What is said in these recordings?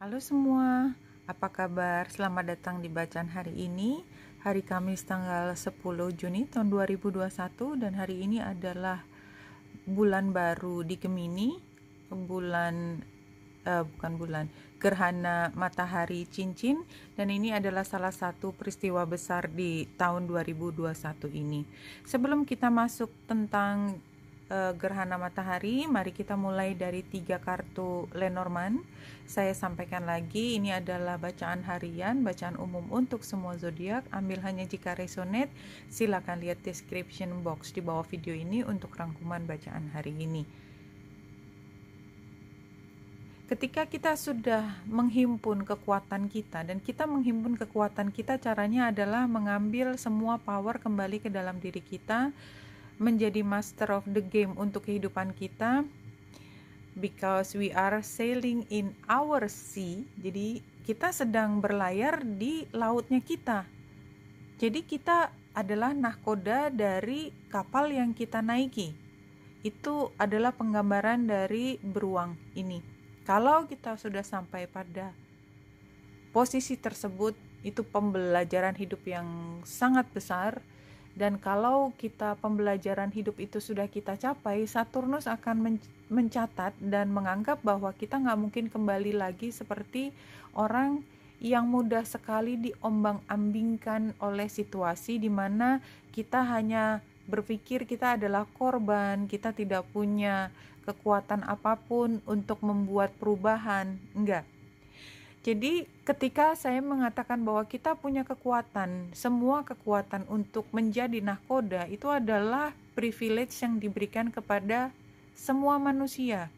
Halo semua, apa kabar? Selamat datang di bacaan hari ini. Hari Kamis tanggal 10 Juni tahun 2021 dan hari ini adalah bulan baru di Gemini, bulan uh, bukan bulan, gerhana matahari cincin dan ini adalah salah satu peristiwa besar di tahun 2021 ini. Sebelum kita masuk tentang uh, gerhana matahari. Mari kita mulai dari tiga kartu Lenormand. Saya sampaikan lagi, ini adalah bacaan harian, bacaan umum untuk semua zodiak. Ambil hanya jika resonate. silahkan lihat description box di bawah video ini untuk rangkuman bacaan hari ini. Ketika kita sudah menghimpun kekuatan kita dan kita menghimpun kekuatan kita caranya adalah mengambil semua power kembali ke dalam diri kita menjadi master of the game untuk kehidupan kita because we are sailing in our sea. Jadi kita sedang berlayar di lautnya kita. Jadi kita adalah nahkoda dari kapal yang kita naiki. Itu adalah penggambaran dari beruang ini. Kalau kita sudah sampai pada posisi tersebut, itu pembelajaran hidup yang sangat besar dan kalau kita pembelajaran hidup itu sudah kita capai, Saturnus akan mencatat dan menganggap bahwa kita nggak mungkin kembali lagi seperti orang yang mudah sekali diombang-ambingkan oleh situasi di mana kita hanya berpikir kita adalah korban, kita tidak punya kekuatan apapun untuk membuat perubahan. Enggak jadi ketika saya mengatakan bahwa kita punya kekuatan, semua kekuatan untuk menjadi nahkoda itu adalah privilege yang diberikan kepada semua manusia.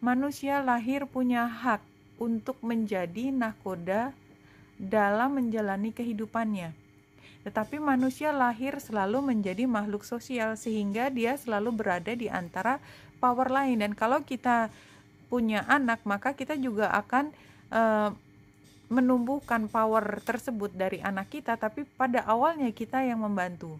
Manusia lahir punya hak untuk menjadi nahkoda dalam menjalani kehidupannya. Tetapi manusia lahir selalu menjadi makhluk sosial sehingga dia selalu berada di antara power lain dan kalau kita punya anak maka kita juga akan uh, menumbuhkan power tersebut dari anak kita, tapi pada awalnya kita yang membantu.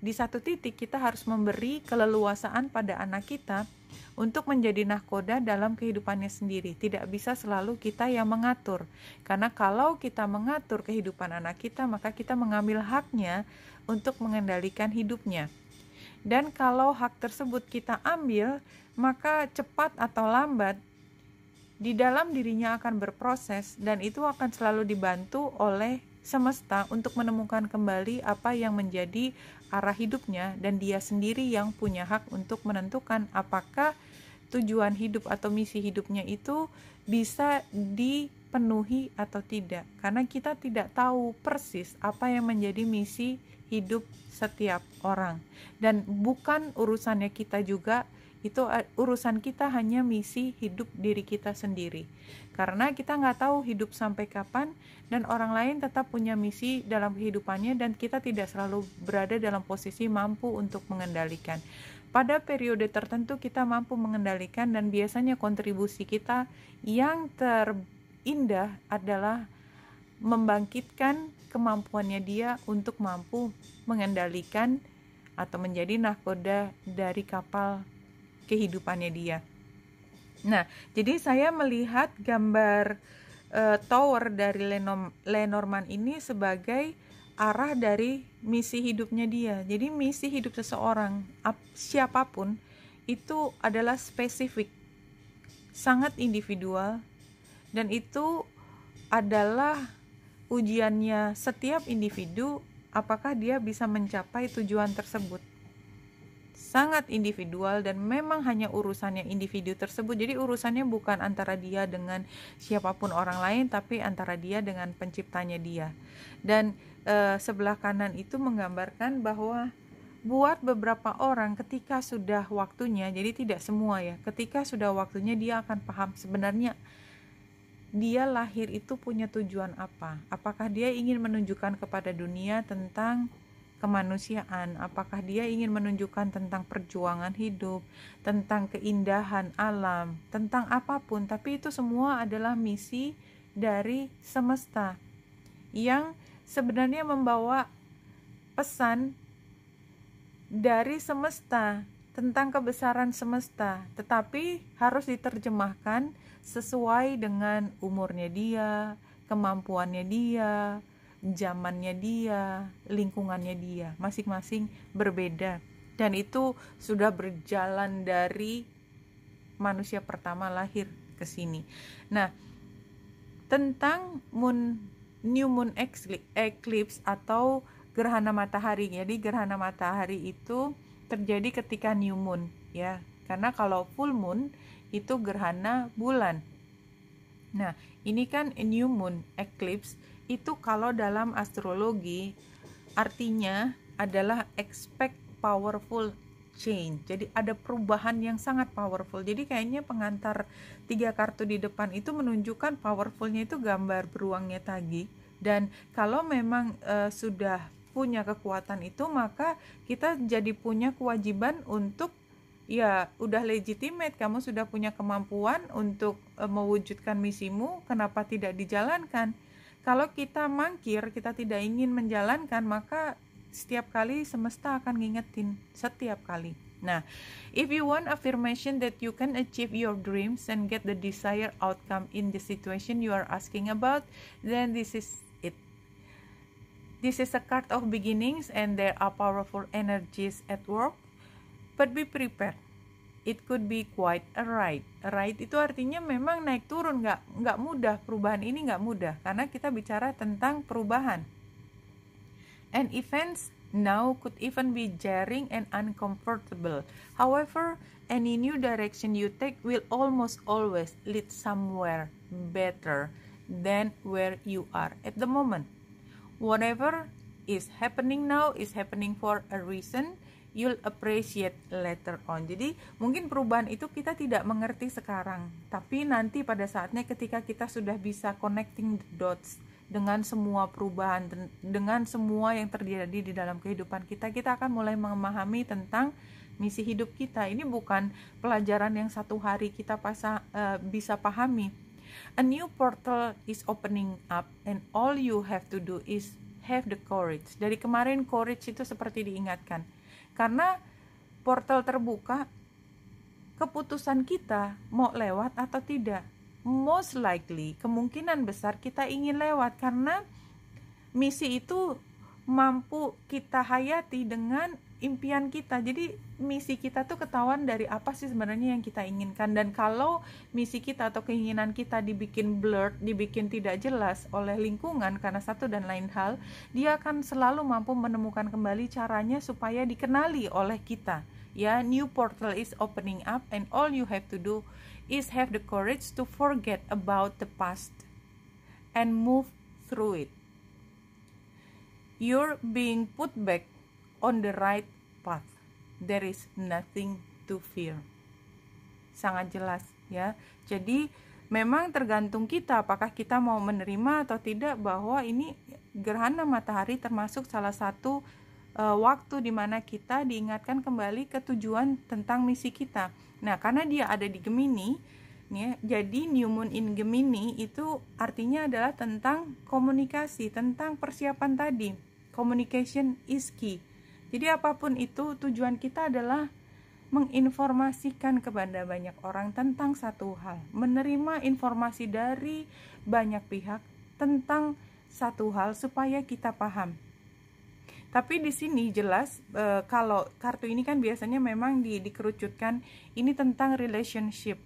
Di satu titik, kita harus memberi keleluasaan pada anak kita untuk menjadi nahkoda dalam kehidupannya sendiri. Tidak bisa selalu kita yang mengatur, karena kalau kita mengatur kehidupan anak kita, maka kita mengambil haknya untuk mengendalikan hidupnya. Dan kalau hak tersebut kita ambil, maka cepat atau lambat di dalam dirinya akan berproses dan itu akan selalu dibantu oleh semesta untuk menemukan kembali apa yang menjadi arah hidupnya dan dia sendiri yang punya hak untuk menentukan apakah tujuan hidup atau misi hidupnya itu bisa dipenuhi atau tidak karena kita tidak tahu persis apa yang menjadi misi hidup setiap orang dan bukan urusannya kita juga itu eh, urusan kita hanya misi hidup diri kita sendiri karena kita nggak tahu hidup sampai kapan dan orang lain tetap punya misi dalam kehidupannya dan kita tidak selalu berada dalam posisi mampu untuk mengendalikan pada periode tertentu kita mampu mengendalikan dan biasanya kontribusi kita yang terindah adalah membangkitkan kemampuannya dia untuk mampu mengendalikan atau menjadi nahkoda dari kapal kehidupannya dia. Nah, jadi saya melihat gambar uh, tower dari Lenom Lenormand ini sebagai arah dari misi hidupnya dia. Jadi misi hidup seseorang ap, siapapun itu adalah spesifik, sangat individual dan itu adalah ujiannya setiap individu apakah dia bisa mencapai tujuan tersebut sangat individual dan memang hanya urusannya individu tersebut. Jadi urusannya bukan antara dia dengan siapapun orang lain tapi antara dia dengan penciptanya dia. Dan e, sebelah kanan itu menggambarkan bahwa buat beberapa orang ketika sudah waktunya, jadi tidak semua ya. Ketika sudah waktunya dia akan paham sebenarnya dia lahir itu punya tujuan apa? Apakah dia ingin menunjukkan kepada dunia tentang kemanusiaan, apakah dia ingin menunjukkan tentang perjuangan hidup, tentang keindahan alam, tentang apapun, tapi itu semua adalah misi dari semesta yang sebenarnya membawa pesan dari semesta tentang kebesaran semesta, tetapi harus diterjemahkan sesuai dengan umurnya dia, kemampuannya dia, zamannya dia, lingkungannya dia, masing-masing berbeda. Dan itu sudah berjalan dari manusia pertama lahir ke sini. Nah, tentang moon new moon eclipse atau gerhana matahari. Jadi gerhana matahari itu terjadi ketika new moon ya. Karena kalau full moon itu gerhana bulan. Nah, ini kan new moon eclipse itu kalau dalam astrologi artinya adalah expect powerful change. Jadi ada perubahan yang sangat powerful. Jadi kayaknya pengantar tiga kartu di depan itu menunjukkan powerfulnya itu gambar beruangnya tagi. Dan kalau memang e, sudah punya kekuatan itu maka kita jadi punya kewajiban untuk ya udah legitimate kamu sudah punya kemampuan untuk e, mewujudkan misimu kenapa tidak dijalankan kalau kita mangkir, kita tidak ingin menjalankan, maka setiap kali semesta akan ngingetin setiap kali. Nah, if you want affirmation that you can achieve your dreams and get the desired outcome in the situation you are asking about, then this is it. This is a card of beginnings and there are powerful energies at work, but be prepared it could be quite a ride. A ride itu artinya memang naik turun, nggak nggak mudah perubahan ini nggak mudah karena kita bicara tentang perubahan. And events now could even be jarring and uncomfortable. However, any new direction you take will almost always lead somewhere better than where you are at the moment. Whatever is happening now is happening for a reason you'll appreciate later on. Jadi mungkin perubahan itu kita tidak mengerti sekarang, tapi nanti pada saatnya ketika kita sudah bisa connecting the dots dengan semua perubahan dengan semua yang terjadi di dalam kehidupan kita, kita akan mulai memahami tentang misi hidup kita. Ini bukan pelajaran yang satu hari kita pasa, uh, bisa pahami. A new portal is opening up and all you have to do is have the courage. Dari kemarin courage itu seperti diingatkan karena portal terbuka, keputusan kita mau lewat atau tidak. Most likely, kemungkinan besar kita ingin lewat karena misi itu mampu kita hayati dengan impian kita. Jadi misi kita tuh ketahuan dari apa sih sebenarnya yang kita inginkan dan kalau misi kita atau keinginan kita dibikin blurred, dibikin tidak jelas oleh lingkungan karena satu dan lain hal, dia akan selalu mampu menemukan kembali caranya supaya dikenali oleh kita. Ya, new portal is opening up and all you have to do is have the courage to forget about the past and move through it. You're being put back on the right path. There is nothing to fear. Sangat jelas ya. Jadi memang tergantung kita apakah kita mau menerima atau tidak bahwa ini gerhana matahari termasuk salah satu uh, waktu di mana kita diingatkan kembali ke tujuan tentang misi kita. Nah, karena dia ada di Gemini, ya, jadi new moon in Gemini itu artinya adalah tentang komunikasi, tentang persiapan tadi. Communication is key. Jadi apapun itu tujuan kita adalah menginformasikan kepada banyak orang tentang satu hal, menerima informasi dari banyak pihak tentang satu hal supaya kita paham. Tapi di sini jelas e, kalau kartu ini kan biasanya memang di, dikerucutkan ini tentang relationship.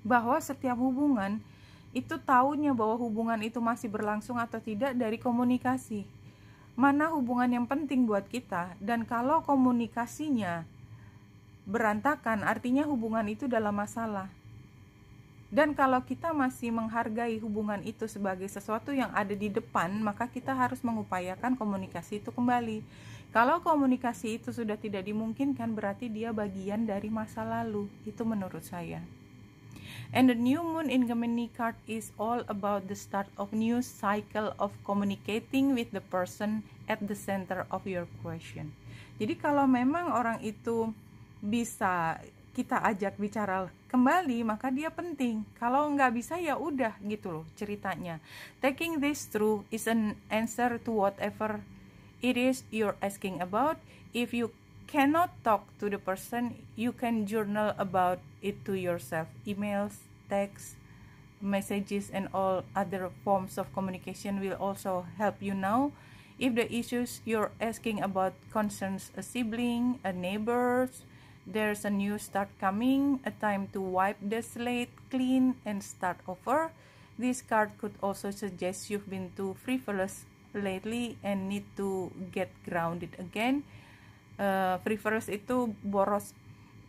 Bahwa setiap hubungan itu tahunya bahwa hubungan itu masih berlangsung atau tidak dari komunikasi mana hubungan yang penting buat kita dan kalau komunikasinya berantakan artinya hubungan itu dalam masalah. Dan kalau kita masih menghargai hubungan itu sebagai sesuatu yang ada di depan, maka kita harus mengupayakan komunikasi itu kembali. Kalau komunikasi itu sudah tidak dimungkinkan, berarti dia bagian dari masa lalu. Itu menurut saya and the new moon in Gemini card is all about the start of new cycle of communicating with the person at the center of your question jadi kalau memang orang itu bisa kita ajak bicara kembali maka dia penting kalau nggak bisa ya udah gitu loh ceritanya taking this through is an answer to whatever it is you're asking about if you cannot talk to the person, you can journal about it to yourself. Emails, texts, messages, and all other forms of communication will also help you know if the issues you're asking about concerns a sibling, a neighbor, there's a new start coming, a time to wipe the slate clean and start over. This card could also suggest you've been too frivolous lately and need to get grounded again. uh, eh, prefers itu boros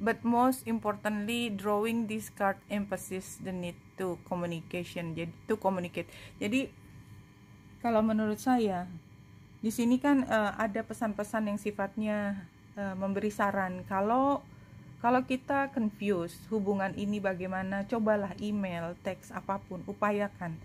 but most importantly drawing this card emphasis the need to communication jadi to communicate jadi kalau menurut saya di sini kan uh, ada pesan-pesan yang sifatnya uh, memberi saran kalau kalau kita confused hubungan ini bagaimana cobalah email teks apapun upayakan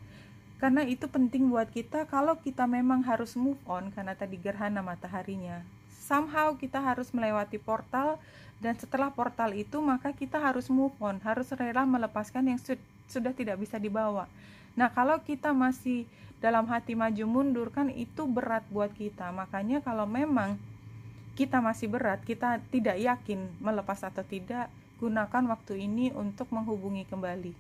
karena itu penting buat kita kalau kita memang harus move on karena tadi gerhana mataharinya somehow kita harus melewati portal dan setelah portal itu maka kita harus move on, harus rela melepaskan yang su sudah tidak bisa dibawa. Nah, kalau kita masih dalam hati maju mundur kan itu berat buat kita. Makanya kalau memang kita masih berat, kita tidak yakin melepas atau tidak, gunakan waktu ini untuk menghubungi kembali.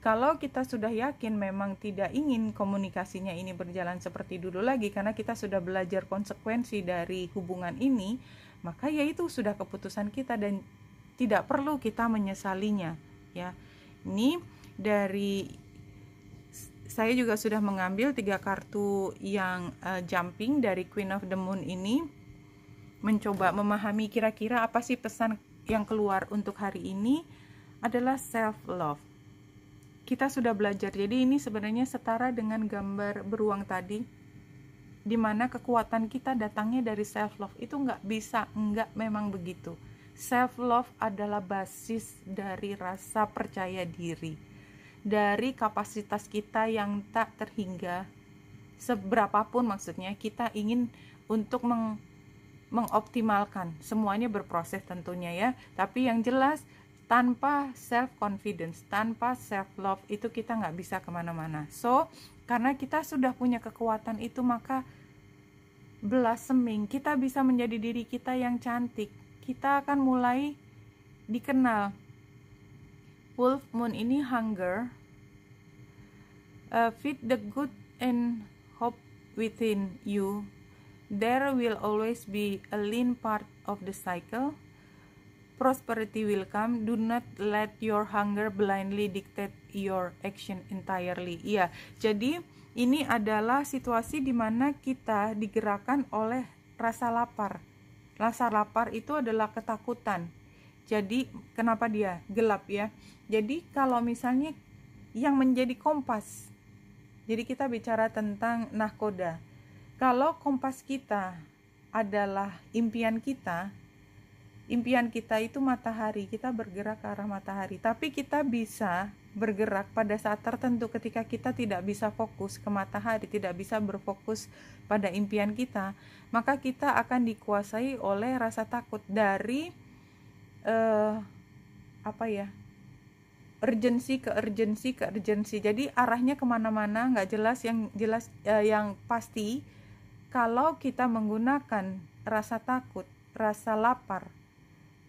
Kalau kita sudah yakin memang tidak ingin komunikasinya ini berjalan seperti dulu lagi karena kita sudah belajar konsekuensi dari hubungan ini, maka ya itu sudah keputusan kita dan tidak perlu kita menyesalinya, ya. Ini dari saya juga sudah mengambil tiga kartu yang uh, jumping dari Queen of the Moon ini mencoba memahami kira-kira apa sih pesan yang keluar untuk hari ini adalah self love kita sudah belajar. Jadi ini sebenarnya setara dengan gambar beruang tadi, di mana kekuatan kita datangnya dari self love. Itu nggak bisa, nggak memang begitu. Self love adalah basis dari rasa percaya diri, dari kapasitas kita yang tak terhingga. Seberapapun maksudnya kita ingin untuk meng mengoptimalkan semuanya berproses tentunya ya. Tapi yang jelas tanpa self confidence tanpa self love itu kita nggak bisa kemana-mana so karena kita sudah punya kekuatan itu maka blossoming kita bisa menjadi diri kita yang cantik kita akan mulai dikenal wolf moon ini hunger uh, feed the good and hope within you there will always be a lean part of the cycle prosperity will come. Do not let your hunger blindly dictate your action entirely. Iya, jadi ini adalah situasi di mana kita digerakkan oleh rasa lapar. Rasa lapar itu adalah ketakutan. Jadi, kenapa dia gelap ya? Jadi, kalau misalnya yang menjadi kompas, jadi kita bicara tentang nahkoda. Kalau kompas kita adalah impian kita, impian kita itu matahari, kita bergerak ke arah matahari, tapi kita bisa bergerak pada saat tertentu ketika kita tidak bisa fokus ke matahari, tidak bisa berfokus pada impian kita, maka kita akan dikuasai oleh rasa takut dari eh, apa ya? urgensi ke urgensi ke urgensi jadi arahnya kemana-mana nggak jelas yang jelas eh, yang pasti kalau kita menggunakan rasa takut rasa lapar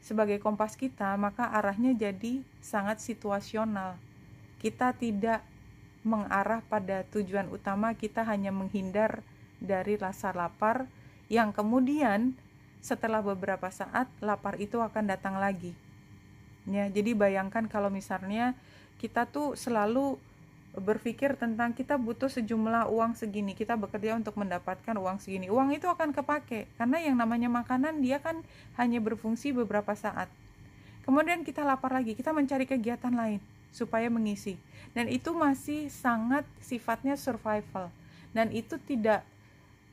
sebagai kompas kita, maka arahnya jadi sangat situasional. Kita tidak mengarah pada tujuan utama, kita hanya menghindar dari rasa lapar yang kemudian setelah beberapa saat lapar itu akan datang lagi. Ya, jadi bayangkan kalau misalnya kita tuh selalu berpikir tentang kita butuh sejumlah uang segini, kita bekerja untuk mendapatkan uang segini. Uang itu akan kepake karena yang namanya makanan dia kan hanya berfungsi beberapa saat. Kemudian kita lapar lagi, kita mencari kegiatan lain supaya mengisi. Dan itu masih sangat sifatnya survival. Dan itu tidak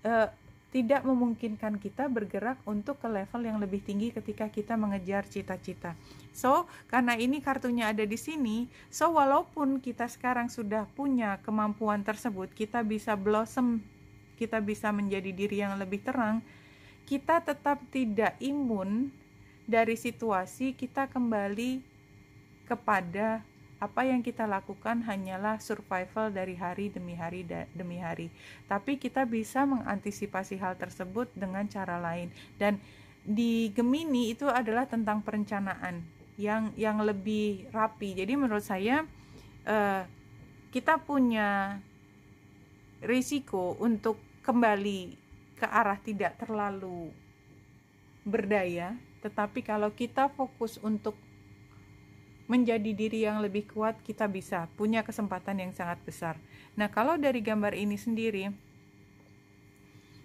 eh, tidak memungkinkan kita bergerak untuk ke level yang lebih tinggi ketika kita mengejar cita-cita. So, karena ini kartunya ada di sini, so walaupun kita sekarang sudah punya kemampuan tersebut, kita bisa blossom, kita bisa menjadi diri yang lebih terang, kita tetap tidak imun dari situasi kita kembali kepada apa yang kita lakukan hanyalah survival dari hari demi hari demi hari. Tapi kita bisa mengantisipasi hal tersebut dengan cara lain. Dan di Gemini itu adalah tentang perencanaan yang yang lebih rapi. Jadi menurut saya eh, kita punya risiko untuk kembali ke arah tidak terlalu berdaya, tetapi kalau kita fokus untuk menjadi diri yang lebih kuat kita bisa punya kesempatan yang sangat besar. Nah, kalau dari gambar ini sendiri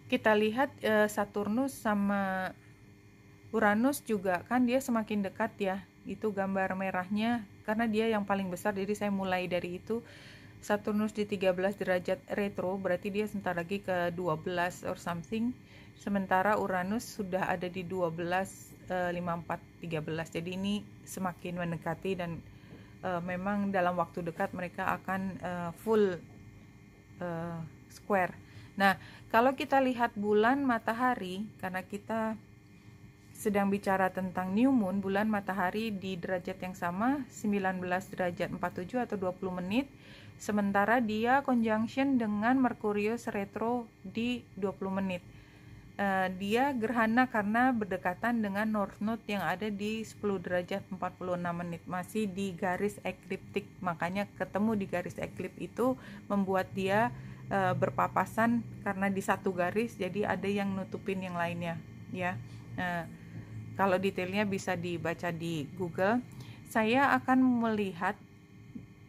kita lihat e, Saturnus sama Uranus juga kan dia semakin dekat ya. Itu gambar merahnya karena dia yang paling besar jadi saya mulai dari itu Saturnus di 13 derajat retro berarti dia sebentar lagi ke 12 or something sementara Uranus sudah ada di 12 5413 eh, jadi ini semakin mendekati dan uh, memang dalam waktu dekat mereka akan uh, full uh, square nah kalau kita lihat bulan matahari karena kita sedang bicara tentang new moon bulan matahari di derajat yang sama 19 derajat 47 atau 20 menit sementara dia conjunction dengan Merkurius retro di 20 menit Eh, dia gerhana karena berdekatan dengan north node yang ada di 10 derajat 46 menit masih di garis ekliptik makanya ketemu di garis eklip itu membuat dia uh, berpapasan karena di satu garis jadi ada yang nutupin yang lainnya ya uh, kalau detailnya bisa dibaca di Google saya akan melihat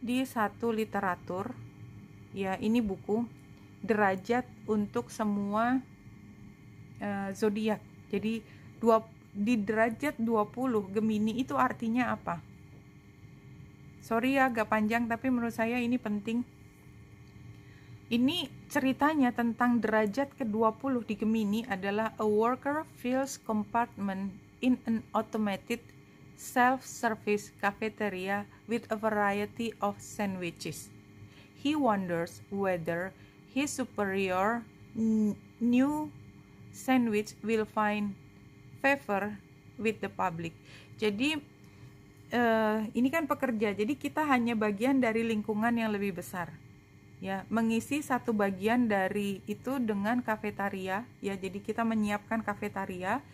di satu literatur ya ini buku derajat untuk semua uh, zodiak. Jadi dua, di derajat 20 Gemini itu artinya apa? Sorry ya agak panjang tapi menurut saya ini penting. Ini ceritanya tentang derajat ke-20 di Gemini adalah a worker fills compartment in an automated self-service cafeteria with a variety of sandwiches. He wonders whether his superior knew sandwich will find favor with the public. Jadi uh, ini kan pekerja, jadi kita hanya bagian dari lingkungan yang lebih besar. Ya, mengisi satu bagian dari itu dengan kafetaria. Ya, jadi kita menyiapkan kafetaria.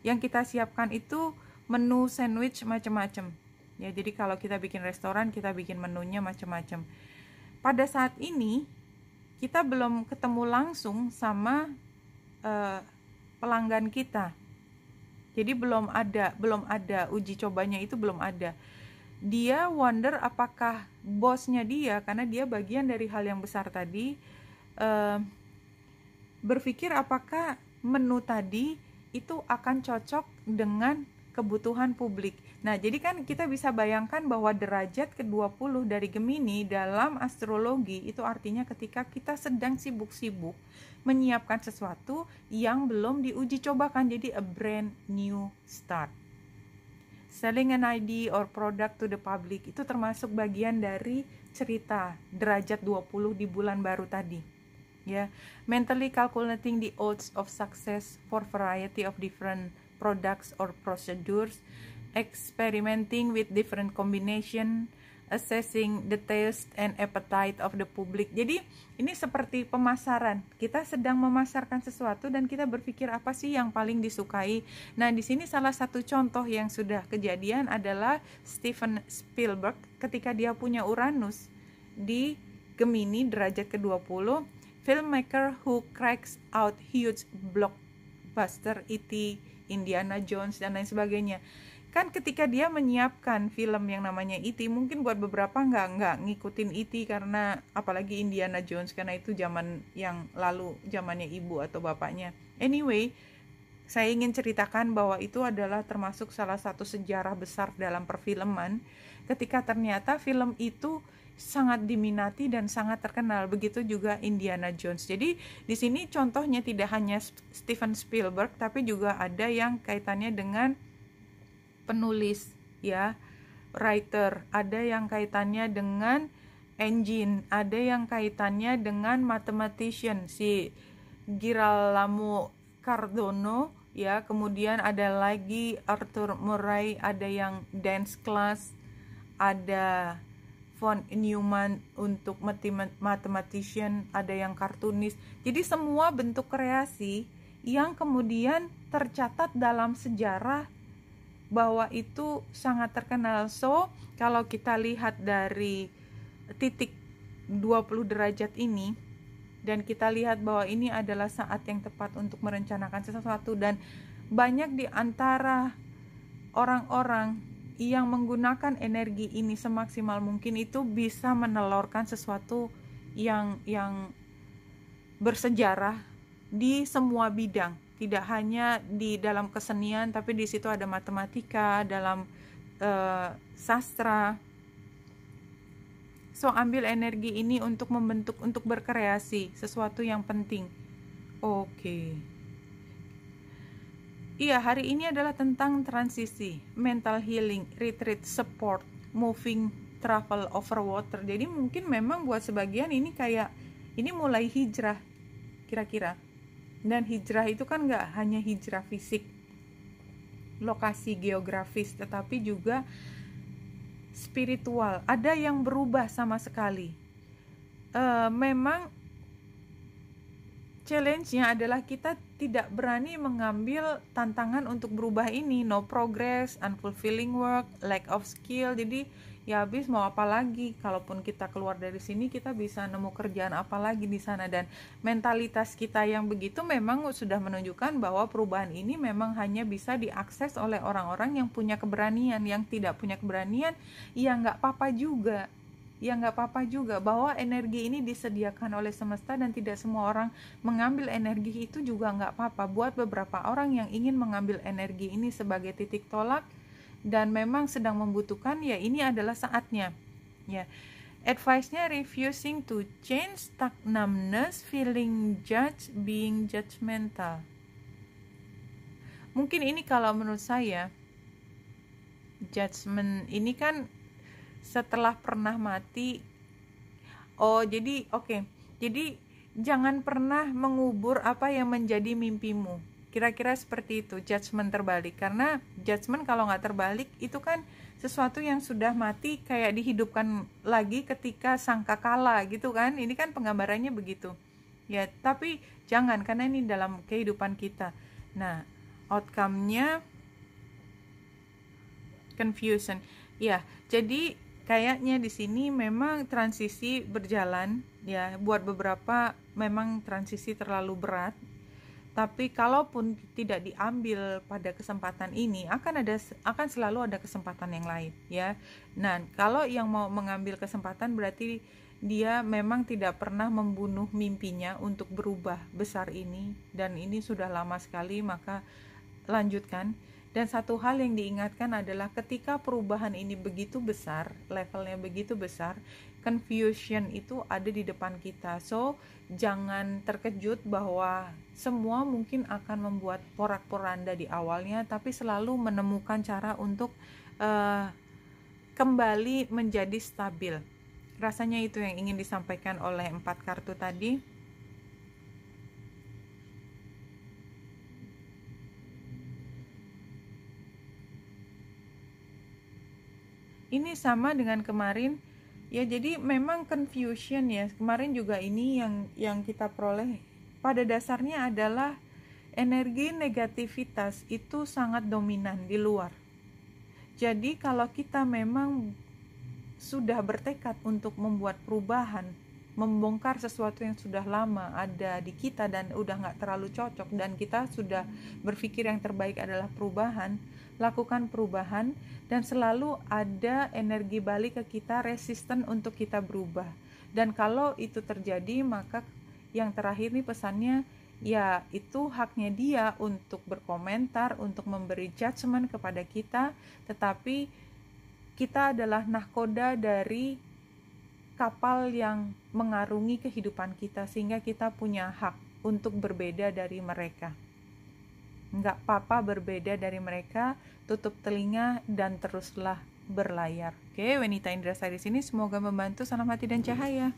Yang kita siapkan itu menu sandwich macam-macam. Ya, jadi kalau kita bikin restoran, kita bikin menunya macam-macam. Pada saat ini kita belum ketemu langsung sama Eh, pelanggan kita. Jadi belum ada, belum ada uji cobanya itu belum ada. Dia wonder apakah bosnya dia karena dia bagian dari hal yang besar tadi eh, berpikir apakah menu tadi itu akan cocok dengan kebutuhan publik. Nah, jadi kan kita bisa bayangkan bahwa derajat ke-20 dari Gemini dalam astrologi itu artinya ketika kita sedang sibuk-sibuk menyiapkan sesuatu yang belum diuji cobakan jadi a brand new start. Selling an ID or product to the public itu termasuk bagian dari cerita derajat 20 di bulan baru tadi ya yeah. mentally calculating the odds of success for variety of different products or procedures, experimenting with different combination, assessing the taste and appetite of the public. Jadi ini seperti pemasaran. Kita sedang memasarkan sesuatu dan kita berpikir apa sih yang paling disukai. Nah, di sini salah satu contoh yang sudah kejadian adalah Steven Spielberg ketika dia punya Uranus di Gemini derajat ke-20, filmmaker who cracks out huge blockbuster E.T Indiana Jones dan lain sebagainya kan ketika dia menyiapkan film yang namanya E.T. mungkin buat beberapa nggak nggak ngikutin E.T. karena apalagi Indiana Jones karena itu zaman yang lalu zamannya ibu atau bapaknya anyway saya ingin ceritakan bahwa itu adalah termasuk salah satu sejarah besar dalam perfilman ketika ternyata film itu sangat diminati dan sangat terkenal. Begitu juga Indiana Jones. Jadi di sini contohnya tidak hanya Steven Spielberg tapi juga ada yang kaitannya dengan penulis ya, writer, ada yang kaitannya dengan engine, ada yang kaitannya dengan mathematician si Girolamo Cardono ya, kemudian ada lagi Arthur Murray, ada yang dance class, ada von Neumann untuk matematician ada yang kartunis. Jadi semua bentuk kreasi yang kemudian tercatat dalam sejarah bahwa itu sangat terkenal. So, kalau kita lihat dari titik 20 derajat ini dan kita lihat bahwa ini adalah saat yang tepat untuk merencanakan sesuatu dan banyak di antara orang-orang yang menggunakan energi ini semaksimal mungkin itu bisa menelorkan sesuatu yang yang bersejarah di semua bidang tidak hanya di dalam kesenian tapi di situ ada matematika dalam e, sastra so ambil energi ini untuk membentuk untuk berkreasi sesuatu yang penting oke okay. Iya, hari ini adalah tentang transisi, mental healing, retreat support, moving, travel over water. Jadi mungkin memang buat sebagian ini kayak ini mulai hijrah kira-kira. Dan hijrah itu kan nggak hanya hijrah fisik, lokasi geografis, tetapi juga spiritual. Ada yang berubah sama sekali. E, memang challenge-nya adalah kita tidak berani mengambil tantangan untuk berubah ini no progress unfulfilling work lack of skill jadi ya habis mau apa lagi kalaupun kita keluar dari sini kita bisa nemu kerjaan apa lagi di sana dan mentalitas kita yang begitu memang sudah menunjukkan bahwa perubahan ini memang hanya bisa diakses oleh orang-orang yang punya keberanian yang tidak punya keberanian ya nggak apa-apa juga ya nggak apa-apa juga bahwa energi ini disediakan oleh semesta dan tidak semua orang mengambil energi itu juga nggak apa-apa buat beberapa orang yang ingin mengambil energi ini sebagai titik tolak dan memang sedang membutuhkan ya ini adalah saatnya ya advice-nya refusing to change stuck numbness feeling judge being judgmental mungkin ini kalau menurut saya judgment ini kan setelah pernah mati oh jadi oke okay. jadi jangan pernah mengubur apa yang menjadi mimpimu kira-kira seperti itu judgement terbalik karena judgement kalau nggak terbalik itu kan sesuatu yang sudah mati kayak dihidupkan lagi ketika sangkakala gitu kan ini kan penggambarannya begitu ya tapi jangan karena ini dalam kehidupan kita nah outcome-nya confusion ya jadi kayaknya di sini memang transisi berjalan ya buat beberapa memang transisi terlalu berat tapi kalaupun tidak diambil pada kesempatan ini akan ada akan selalu ada kesempatan yang lain ya nah kalau yang mau mengambil kesempatan berarti dia memang tidak pernah membunuh mimpinya untuk berubah besar ini dan ini sudah lama sekali maka lanjutkan dan satu hal yang diingatkan adalah ketika perubahan ini begitu besar, levelnya begitu besar, confusion itu ada di depan kita. So, jangan terkejut bahwa semua mungkin akan membuat porak-poranda di awalnya, tapi selalu menemukan cara untuk uh, kembali menjadi stabil. Rasanya itu yang ingin disampaikan oleh empat kartu tadi. ini sama dengan kemarin ya jadi memang confusion ya kemarin juga ini yang yang kita peroleh pada dasarnya adalah energi negativitas itu sangat dominan di luar jadi kalau kita memang sudah bertekad untuk membuat perubahan membongkar sesuatu yang sudah lama ada di kita dan udah nggak terlalu cocok dan kita sudah berpikir yang terbaik adalah perubahan lakukan perubahan dan selalu ada energi balik ke kita resisten untuk kita berubah. Dan kalau itu terjadi maka yang terakhir nih pesannya ya itu haknya dia untuk berkomentar, untuk memberi judgement kepada kita, tetapi kita adalah nahkoda dari kapal yang mengarungi kehidupan kita sehingga kita punya hak untuk berbeda dari mereka. Nggak papa berbeda dari mereka, tutup telinga dan teruslah berlayar. Oke, wanita Indra saya di sini semoga membantu. Salam hati dan cahaya.